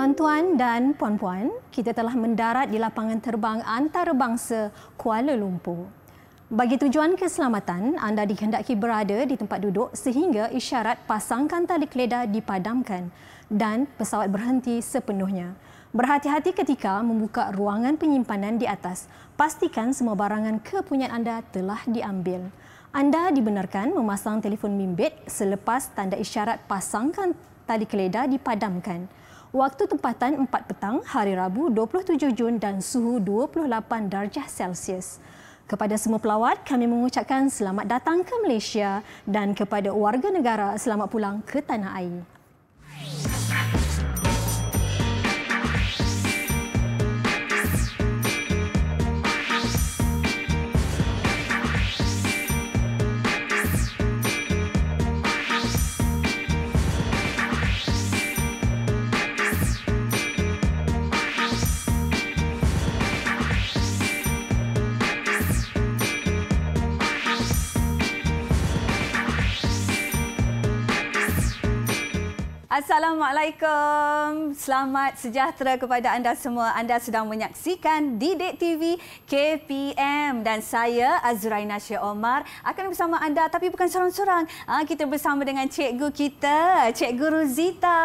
Tuan-tuan dan puan-puan, kita telah mendarat di lapangan terbang antarabangsa Kuala Lumpur. Bagi tujuan keselamatan, anda dikehendaki berada di tempat duduk sehingga isyarat pasangkan tali keledar dipadamkan dan pesawat berhenti sepenuhnya. Berhati-hati ketika membuka ruangan penyimpanan di atas. Pastikan semua barangan kepunyaan anda telah diambil. Anda dibenarkan memasang telefon bimbit selepas tanda isyarat pasangkan tali keledar dipadamkan waktu tempatan 4 petang hari Rabu 27 Jun dan suhu 28 darjah Celsius. Kepada semua pelawat, kami mengucapkan selamat datang ke Malaysia dan kepada warga negara selamat pulang ke tanah air. Assalamualaikum. Selamat sejahtera kepada anda semua. Anda sedang menyaksikan Didik TV KPM dan saya Azraina Syah Omar akan bersama anda tapi bukan seorang-seorang. Ah, kita bersama dengan cikgu kita, Cikgu Ruzita.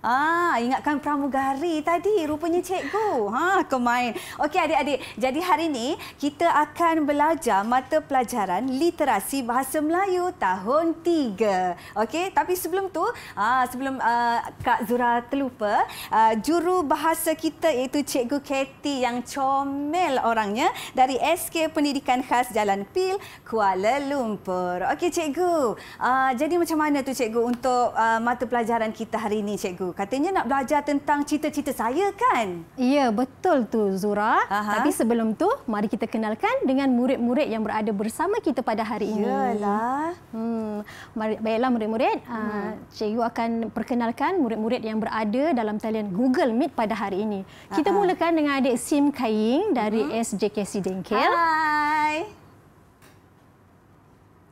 Ah, ingatkan pramugari tadi rupanya cikgu. Ha, kemain. Okey adik-adik, jadi hari ini kita akan belajar mata pelajaran literasi bahasa Melayu tahun 3. Okey, tapi sebelum tu, ah sebelum uh, Kak Zura terlupa, uh, juru bahasa kita iaitu cikgu Katy yang comel orangnya dari SK Pendidikan Khas Jalan Pil, Kuala Lumpur. Okey cikgu. Uh, jadi macam mana tu cikgu untuk uh, mata pelajaran kita hari ini cikgu? Katanya nak belajar tentang cita-cita saya kan? Ya, betul tu Zura. Aha. Tapi sebelum tu, mari kita kenalkan dengan murid-murid yang berada bersama kita pada hari ini. Yalah. Hmm. Baiklah murid-murid, ah, hmm. cikgu akan perkenalkan murid-murid yang berada dalam talian Google Meet pada hari ini. Kita Aha. mulakan dengan adik Sim Kaying dari hmm. SJKC Dengkel. Hai.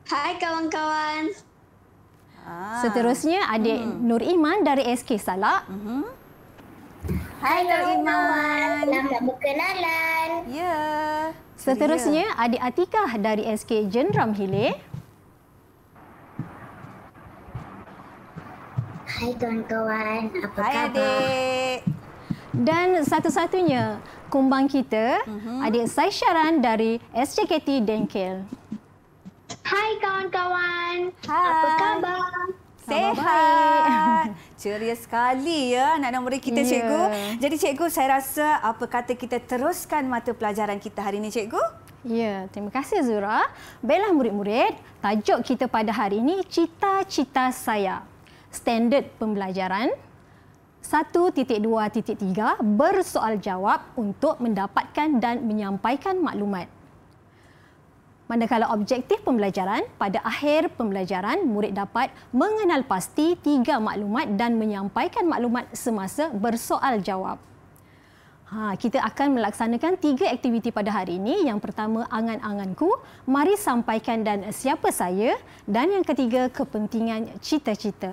Hai kawan-kawan. Ah. Seterusnya adik hmm. Nur Iman dari SK Salak. Hmm. Hai Nur Iman. Nama berkenalan. Ya. Yeah. Seterusnya adik Atika dari SK Jendram Hile. Hai kawan-kawan. Apa Hai, khabar? Adik. Dan satu-satunya kumbang kita, uh-huh. adik Saisharan dari SJKT Dengkil kawan-kawan. Apa khabar? Sehat. Ceria sekali ya anak murid kita yeah. cikgu. Jadi cikgu saya rasa apa kata kita teruskan mata pelajaran kita hari ini cikgu? Ya, terima kasih Zura. Baiklah murid-murid, tajuk kita pada hari ini cita-cita saya. Standard pembelajaran 1.2.3 bersoal jawab untuk mendapatkan dan menyampaikan maklumat. Manakala objektif pembelajaran, pada akhir pembelajaran, murid dapat mengenal pasti tiga maklumat dan menyampaikan maklumat semasa bersoal jawab. Ha, kita akan melaksanakan tiga aktiviti pada hari ini. Yang pertama, angan-anganku, mari sampaikan dan siapa saya. Dan yang ketiga, kepentingan cita-cita.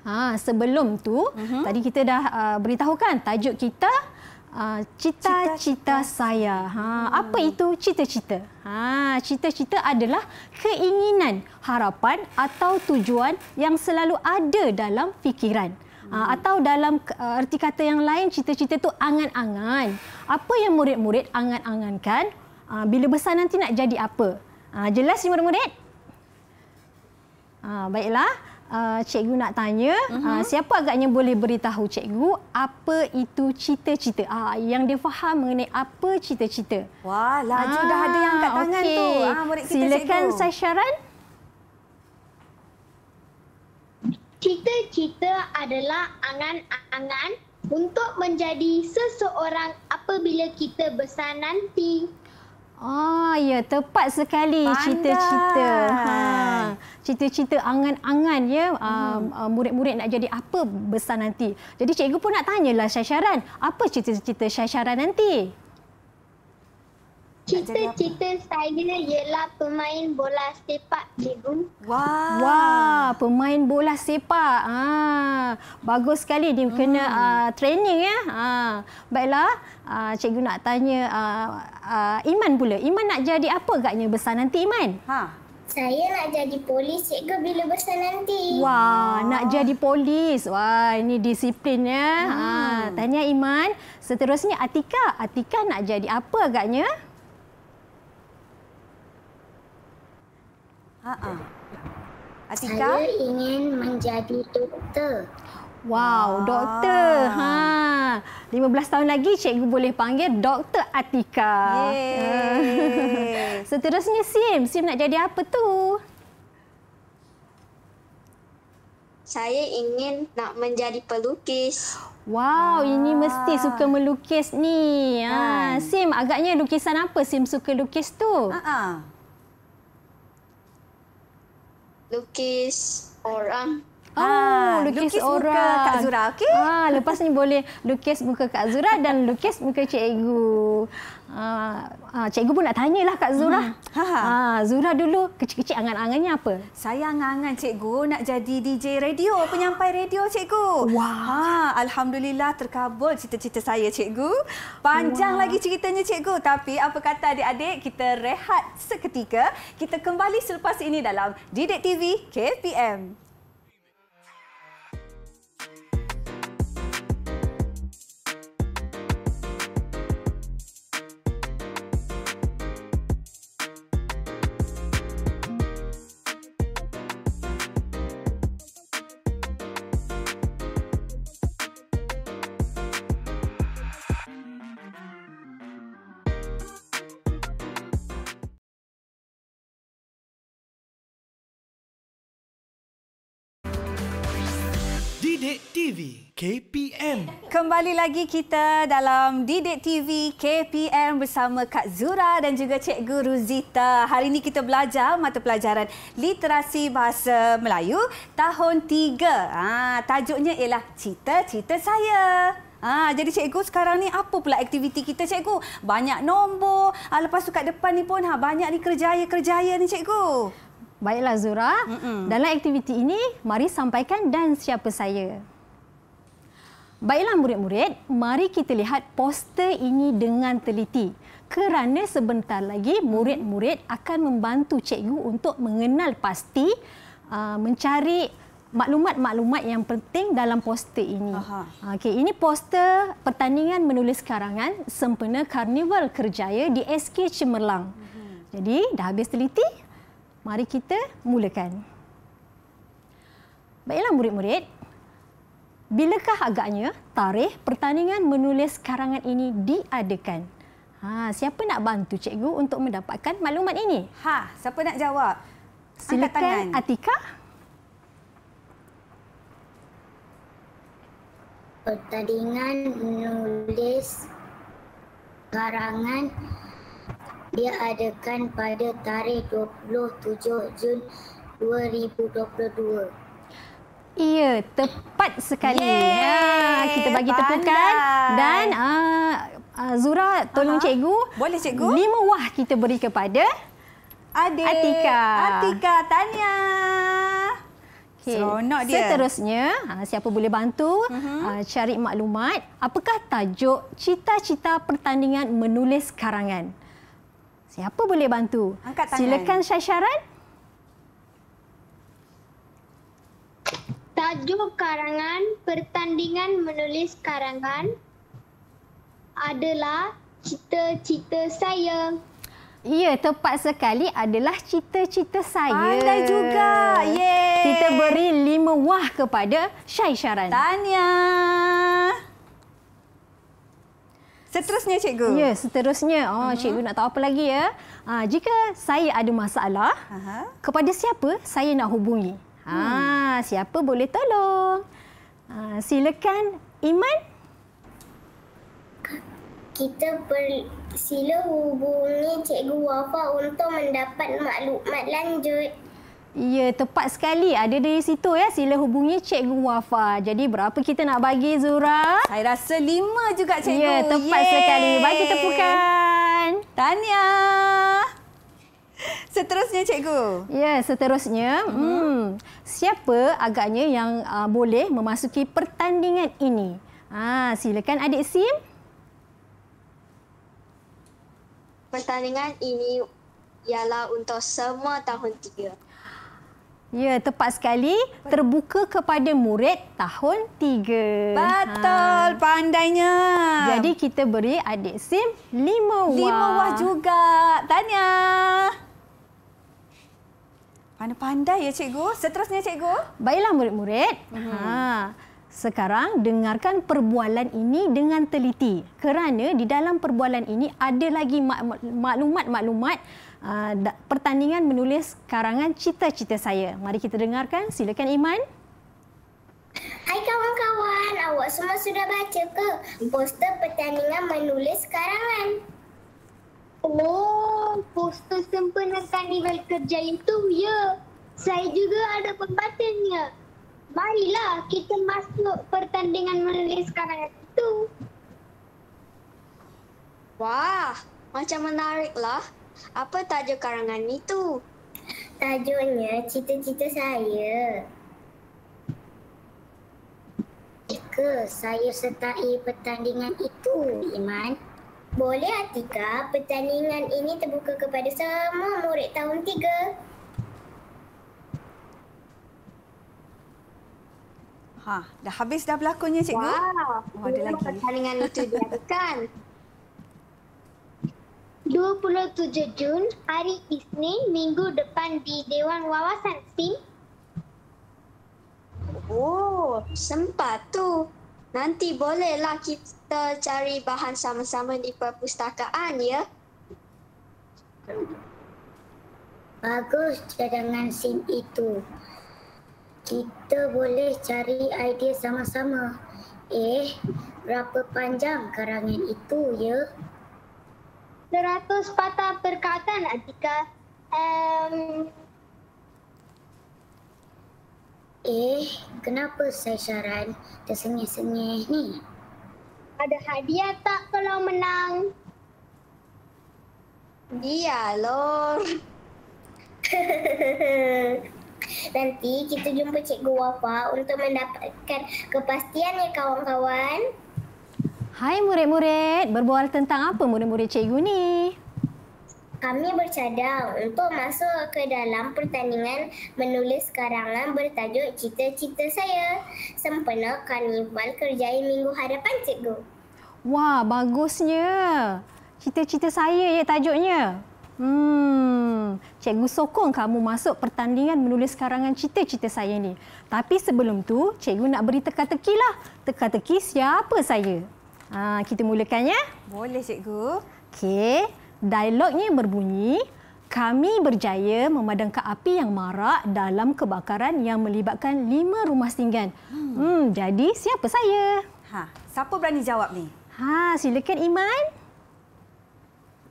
Ha, sebelum tu, uh-huh. tadi kita dah uh, beritahukan tajuk kita Ah, cita-cita, cita saya. Ha, hmm. apa itu cita-cita? Ha, cita-cita adalah keinginan, harapan atau tujuan yang selalu ada dalam fikiran. Ha, hmm. atau dalam uh, erti kata yang lain cita-cita itu angan-angan. Apa yang murid-murid angan-angankan uh, bila besar nanti nak jadi apa? Uh, jelas murid-murid? Ha, baiklah uh, cikgu nak tanya, uh-huh. uh, siapa agaknya boleh beritahu cikgu apa itu cita-cita? Uh, yang dia faham mengenai apa cita-cita. Wah, laju ah, dah ada yang angkat tangan okay. tu. Ah, murid kita Silakan Saisyaran. Cita-cita adalah angan-angan untuk menjadi seseorang apabila kita besar nanti. Ah, ya tepat sekali cita-cita. Ha. Cita-cita angan-angan ya ah, hmm. Ah, murid-murid hmm. uh, nak jadi apa besar nanti. Jadi cikgu pun nak tanyalah Syasharan, apa cita-cita Syasharan nanti? Cita-cita saya ialah pemain bola sepak, cikgu. Wah, Wah pemain bola sepak. Ha, bagus sekali dia hmm. kena uh, training. ya. Ha. Baiklah, uh, cikgu nak tanya uh, uh, Iman pula. Iman nak jadi apa agaknya besar nanti, Iman? Ha. Saya nak jadi polis, cikgu, bila besar nanti. Wah, Wah. nak jadi polis. Wah, ini disiplin. ya. Ha. Hmm. Ha. Tanya Iman. Seterusnya, Atika. Atika nak jadi apa agaknya? Uh-uh. Atika? Saya ingin menjadi doktor. Wow, ah. doktor. Ha. 15 tahun lagi cikgu boleh panggil Dr. Atika. Seterusnya Sim, Sim nak jadi apa tu? Saya ingin nak menjadi pelukis. Wow, ah. ini mesti suka melukis ni. Ha, Sim, agaknya lukisan apa Sim suka lukis tu? Ha. Uh-uh lukis or um Oh, lukis, lukis orang. muka Kak Zura, okey? Ah, lepas ni boleh lukis muka Kak Zura dan lukis muka cikgu. Ah, ah cikgu pun nak tanyalah Kak Zura. Hmm. Ha, ha. Ah, Zura dulu kecil-kecil angan-angannya apa? Saya angan-angan cikgu nak jadi DJ radio, penyampai radio cikgu. Wah, ha, alhamdulillah terkabul cita-cita saya cikgu. Panjang Wah. lagi ceritanya cikgu, tapi apa kata adik-adik kita rehat seketika. Kita kembali selepas ini dalam Didik TV KPM. Didik TV KPM. Kembali lagi kita dalam Didik TV KPM bersama Kak Zura dan juga Cikgu Ruzita. Hari ini kita belajar mata pelajaran Literasi Bahasa Melayu tahun 3. Ha, tajuknya ialah Cita-cita Saya. Ah, jadi cikgu sekarang ni apa pula aktiviti kita cikgu? Banyak nombor. Ah, lepas tu kat depan ni pun ha, banyak ni kerjaya-kerjaya ni cikgu. Baiklah Zura, Mm-mm. dalam aktiviti ini mari sampaikan dan siapa saya. Baiklah murid-murid, mari kita lihat poster ini dengan teliti. Kerana sebentar lagi murid-murid akan membantu cikgu untuk mengenal pasti uh, mencari maklumat-maklumat yang penting dalam poster ini. Aha. Okey, ini poster pertandingan menulis karangan sempena Karnival Kerjaya di SK Cemerlang. Mhm. Jadi, dah habis teliti? Mari kita mulakan. Baiklah murid-murid, bilakah agaknya tarikh pertandingan menulis karangan ini diadakan? Ha, siapa nak bantu cikgu untuk mendapatkan maklumat ini? Ha, siapa nak jawab? Silakan Angkat tangan. Atika. Pertandingan menulis karangan dia adakan pada tarikh 27 Jun 2022. Ya, tepat sekali. Yeay, ha, kita bagi pandai. tepukan dan uh, Zura tolong Aha. cikgu. Boleh cikgu. Lima wah kita beri kepada Adik. Atika. Atika, tanya. Okay. Seronok dia. Seterusnya, ha, siapa boleh bantu uh-huh. uh, cari maklumat. Apakah tajuk cita-cita pertandingan menulis karangan? Siapa boleh bantu? Angkat tangan. Silakan Syasharan. Tajuk karangan pertandingan menulis karangan adalah cita-cita saya. Ya, tepat sekali adalah cita-cita saya. Anda juga. Yeay. Kita beri lima wah kepada Syai Syaran. Tahniah. Seterusnya cikgu. Ya, seterusnya. Oh, uh-huh. cikgu nak tahu apa lagi ya? Ha, jika saya ada masalah, uh-huh. kepada siapa saya nak hubungi? Ha, hmm. siapa boleh tolong? Ha, silakan Iman. Kita perlu sila hubungi cikgu Wafa untuk mendapat maklumat lanjut. Ya, tepat sekali. Ada dari situ ya. Sila hubungi Cikgu Wafa. Jadi berapa kita nak bagi Zura? Saya rasa lima juga Cikgu. Ya, tepat Yeay. sekali. Bagi tepukan. Tanya. Seterusnya Cikgu. Ya, seterusnya. Uh mm-hmm. -huh. hmm, siapa agaknya yang uh, boleh memasuki pertandingan ini? Ha, silakan adik Sim. Pertandingan ini ialah untuk semua tahun tiga. Ya, tepat sekali. Terbuka kepada murid tahun tiga. Betul, ha. pandainya. Jadi kita beri adik Sim lima. wah. 5 wah juga. Tanya. Mana pandai ya cikgu? Seterusnya cikgu. Baiklah murid-murid. uh Ha. Sekarang dengarkan perbualan ini dengan teliti. Kerana di dalam perbualan ini ada lagi maklumat-maklumat uh, pertandingan menulis karangan cita-cita saya. Mari kita dengarkan. Silakan Iman. Hai kawan-kawan, awak semua sudah baca ke poster pertandingan menulis karangan? Oh, poster sempena karnival kerja itu, ya. Saya juga ada pembatinnya. Marilah kita masuk pertandingan menulis karangan itu. Wah, macam menariklah. Apa tajuk karangan itu? Tajuknya cita-cita saya. Jika saya sertai pertandingan itu, Iman. Boleh Atika, pertandingan ini terbuka kepada semua murid tahun tiga. Ha, dah habis dah pelakonnya cikgu. Wah, wow, oh, ada lagi. Pertandingan itu diadakan. 27 Jun, hari Isnin, minggu depan di Dewan Wawasan Sim. Oh, sempat tu. Nanti bolehlah kita cari bahan sama-sama di perpustakaan, ya? Bagus cadangan SIM itu. Kita boleh cari idea sama-sama. Eh, berapa panjang karangan itu, ya? Ya seratus patah perkata nak tika. Um, eh, kenapa saya syaran tersengih-sengih ni? Ada hadiah tak kalau menang? Ya, lor. Nanti kita jumpa Cikgu Wafa untuk mendapatkan kepastian ya kawan-kawan. Hai murid-murid, berbual tentang apa murid-murid cikgu ni? Kami bercadang untuk masuk ke dalam pertandingan menulis karangan bertajuk Cita-Cita Saya. Sempena karnival kerja minggu hadapan cikgu. Wah, bagusnya. Cita-cita saya ya tajuknya. Hmm, cikgu sokong kamu masuk pertandingan menulis karangan cita-cita saya ni. Tapi sebelum tu, cikgu nak beri teka-teki lah. Teka-teki siapa saya? Aa, ha, kita mulakan ya. Boleh cikgu. Okey, dialognya berbunyi, kami berjaya memadamkan api yang marak dalam kebakaran yang melibatkan lima rumah tinggal. Hmm. hmm, jadi siapa saya? Ha, siapa berani jawab ni? Ha, silakan Iman.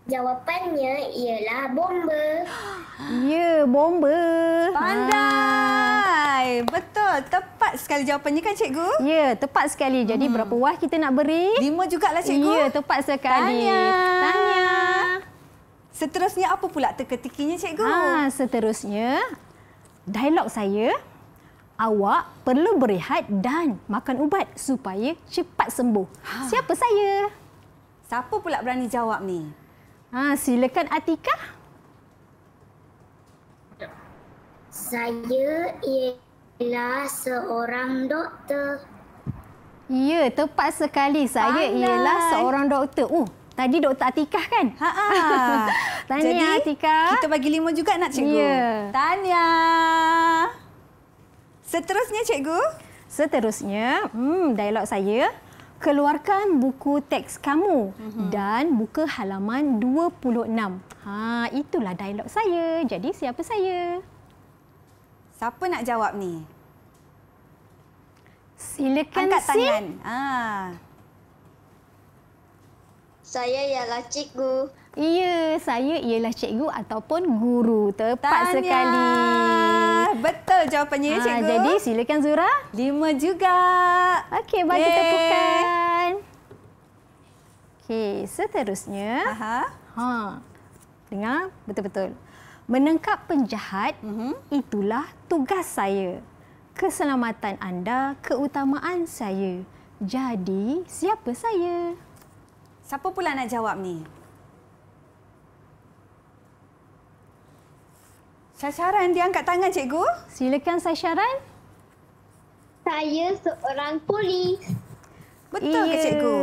Jawapannya ialah bomba. Ya, bomba. Pandai. Ha. Betul. Tepat sekali jawapannya kan cikgu? Ya, tepat sekali. Jadi hmm. berapa wah kita nak beri? Lima lah cikgu. Ya, tepat sekali. Tanya. Tanya. Seterusnya apa pula teka-tekinya cikgu? Ha, seterusnya, dialog saya. Awak perlu berehat dan makan ubat supaya cepat sembuh. Ha. Siapa saya? Siapa pula berani jawab ni? Ha, silakan Atika. Saya ialah seorang doktor. Ya, tepat sekali. Saya Alas. ialah seorang doktor. Uh, tadi Doktor Atika kan? Ha -ha. Tahniah Jadi, Atika. Kita bagi lima juga nak cikgu. Ya. Tahniah. Seterusnya cikgu. Seterusnya, hmm, dialog saya keluarkan buku teks kamu uh-huh. dan buka halaman 26. Ha itulah dialog saya. Jadi siapa saya? Siapa nak jawab ni? Silakan angkat si. tangan. Ha. Saya ialah cikgu. Iya, saya ialah cikgu ataupun guru. Tepat Tahniah. sekali. Betul jawapannya, ah, cikgu. jadi silakan Zura. Lima juga. Okey, mari kita tepukan. Okey, seterusnya. Aha. Ha. Dengar, betul-betul. Menangkap penjahat, uh mhm. -huh. itulah tugas saya. Keselamatan anda, keutamaan saya. Jadi, siapa saya? Siapa pula nak jawab ni? Sasaran diangkat tangan cikgu. Silakan Sasaran. Saya seorang polis. Betul ke cikgu?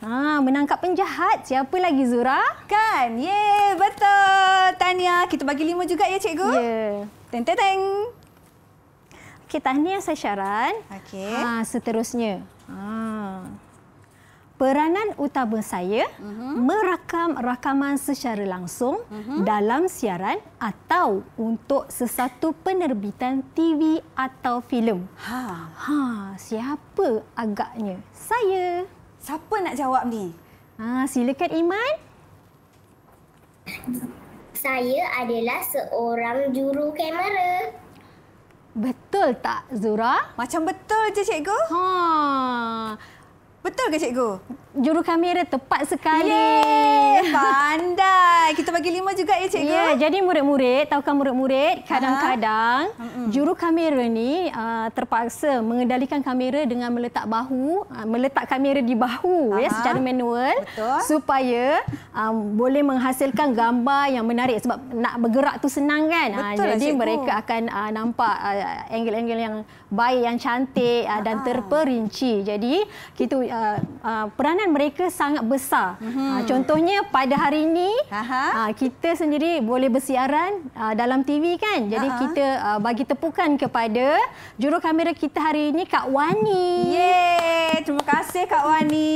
Ha, menangkap penjahat. Siapa lagi Zura? Kan. Ye, betul. Tania, kita bagi lima juga ya cikgu. Ya. Teng teng teng. Okey, tahniah Sasaran. Okey. Ha, seterusnya. Ha peranan utama saya uh-huh. merakam rakaman secara langsung uh-huh. dalam siaran atau untuk sesuatu penerbitan TV atau filem. Ha. Ha, siapa agaknya? Saya. Siapa nak jawab ni? Ha, silakan Iman. Saya adalah seorang juru kamera. Betul tak Zura? Macam betul je cikgu. Ha. Betul ke cikgu? juru kamera tepat sekali. Yeay, pandai. Kita bagi lima juga ya cikgu. Yeah, ya? jadi murid-murid, tahukan murid-murid, kadang-kadang ha? juru kamera ni uh, terpaksa mengendalikan kamera dengan meletak bahu, uh, meletak kamera di bahu ya, secara manual Betul. supaya um, boleh menghasilkan gambar yang menarik sebab nak bergerak tu senang kan. Betul, uh, jadi cikgu. mereka akan uh, nampak uh, angle-angle yang baik, yang cantik uh, dan terperinci. Jadi kita uh, uh, peranan peranan mereka sangat besar. Mm-hmm. Uh, contohnya pada hari ini uh, kita sendiri boleh bersiaran uh, dalam TV kan. Jadi Aha. kita uh, bagi tepukan kepada juru kamera kita hari ini Kak Wani. Ye, terima kasih Kak Wani.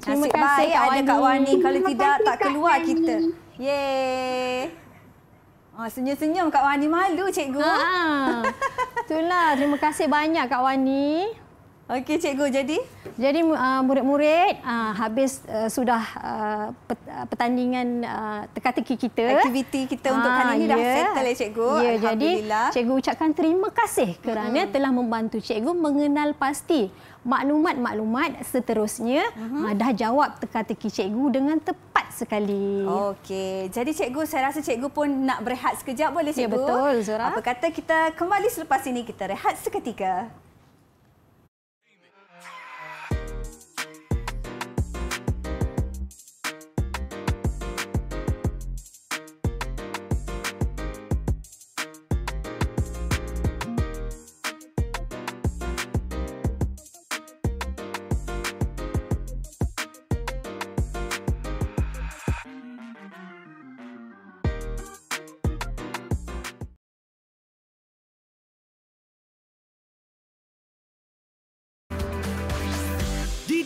Terima Nasib kasih baik Kak ada Wani. Kak Wani. Kalau terima tidak tak keluar Kak kita. Ye. Oh, senyum-senyum Kak Wani malu cikgu. Ha, ha. Itulah terima kasih banyak Kak Wani. Okey cikgu jadi jadi ah, murid-murid uh, habis uh, sudah uh, pertandingan uh, teka-teki kita aktiviti kita untuk kali ini yeah. dah ya. settle ya cikgu yeah, alhamdulillah jadi cikgu ucapkan terima kasih kerana hmm telah membantu cikgu mengenal pasti maklumat-maklumat seterusnya mm-hmm. dah jawab teka-teki cikgu dengan tepat sekali. Okey. Jadi cikgu saya rasa cikgu pun nak berehat sekejap boleh ya, cikgu? Ya betul Zura. Apa kata kita kembali selepas ini kita rehat seketika.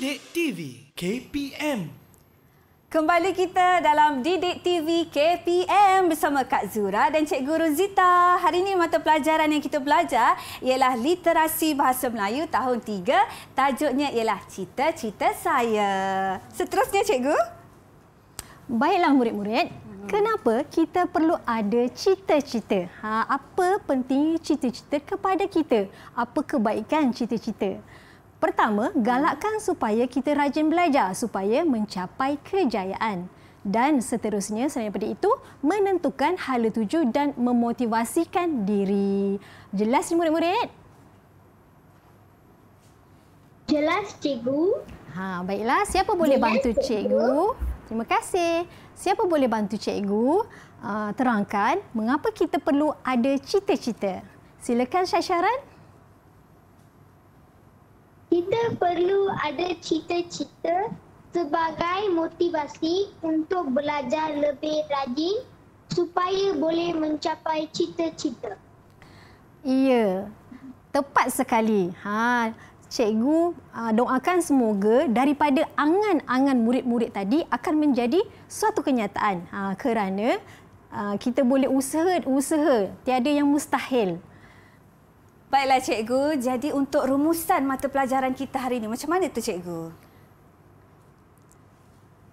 Didik TV KPM. Kembali kita dalam Didik TV KPM bersama Kak Zura dan Cik Guru Zita. Hari ini mata pelajaran yang kita belajar ialah Literasi Bahasa Melayu tahun 3. Tajuknya ialah Cita-cita Saya. Seterusnya Cikgu. Baiklah murid-murid, kenapa kita perlu ada cita-cita? Ha, apa pentingnya cita-cita kepada kita? Apa kebaikan cita-cita? Pertama, galakkan supaya kita rajin belajar supaya mencapai kejayaan. Dan seterusnya, selain daripada itu, menentukan hala tuju dan memotivasikan diri. Jelas, murid-murid? Jelas, cikgu. Ha, baiklah, siapa boleh bantu cikgu? cikgu? Terima kasih. Siapa boleh bantu cikgu ah, terangkan mengapa kita perlu ada cita-cita? Silakan Syasharan. Kita perlu ada cita-cita sebagai motivasi untuk belajar lebih rajin supaya boleh mencapai cita-cita. Iya. Tepat sekali. Ha, cikgu ah, doakan semoga daripada angan-angan murid-murid tadi akan menjadi suatu kenyataan. Ha, kerana ah, kita boleh usaha-usaha, tiada yang mustahil. Baiklah cikgu, jadi untuk rumusan mata pelajaran kita hari ini, macam mana tu cikgu?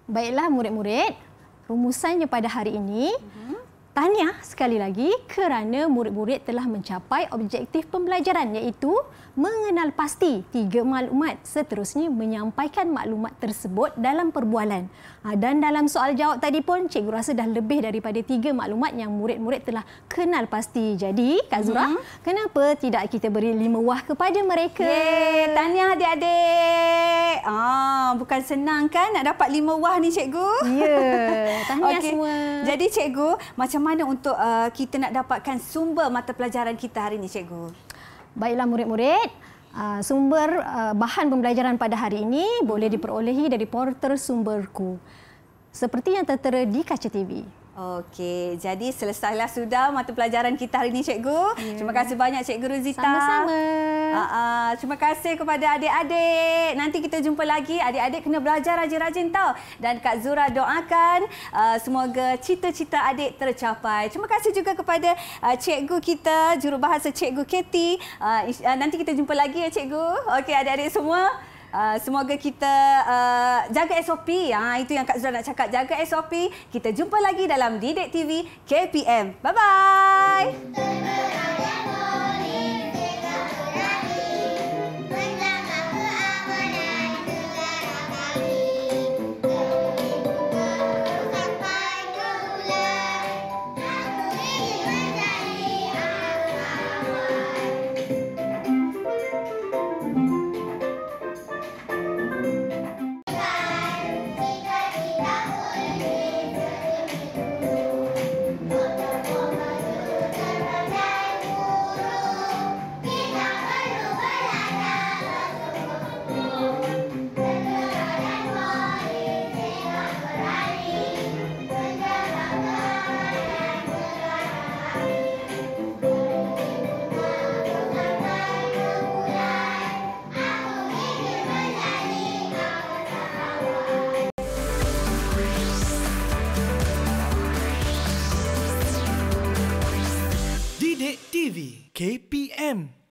Baiklah murid-murid, rumusannya pada hari ini, mhm. tanya sekali lagi kerana murid-murid telah mencapai objektif pembelajaran iaitu mengenal pasti tiga maklumat seterusnya menyampaikan maklumat tersebut dalam perbualan. Ah, dan dalam soal jawab tadi pun, cikgu rasa dah lebih daripada tiga maklumat yang murid-murid telah kenal pasti. Jadi, Kak Zura, hmm. kenapa tidak kita beri lima wah kepada mereka? Yeay, tanya adik-adik. Ah, bukan senang kan nak dapat lima wah ni cikgu? Ya, yeah. tanya okay. semua. Jadi cikgu, macam mana untuk uh, kita nak dapatkan sumber mata pelajaran kita hari ini cikgu? Baiklah murid-murid. Ah, sumber ah, bahan pembelajaran pada hari ini boleh diperolehi dari portal sumberku seperti yang tertera di kaca TV. Okey, jadi selesailah sudah mata pelajaran kita hari ini, Cikgu. Yeah. Terima kasih banyak, Cikgu Ruzita. Sama-sama. Uh, uh, terima kasih kepada adik-adik. Nanti kita jumpa lagi. Adik-adik kena belajar rajin-rajin tau. Dan Kak Zura doakan uh, semoga cita-cita adik tercapai. Terima kasih juga kepada uh, Cikgu kita, jurubahasa Cikgu Katie. Uh, uh, nanti kita jumpa lagi ya, Cikgu. Okey, adik-adik semua uh, semoga kita uh, jaga SOP. Ha, ah, itu yang Kak Zura nak cakap, jaga SOP. Kita jumpa lagi dalam Didik TV KPM. Bye-bye.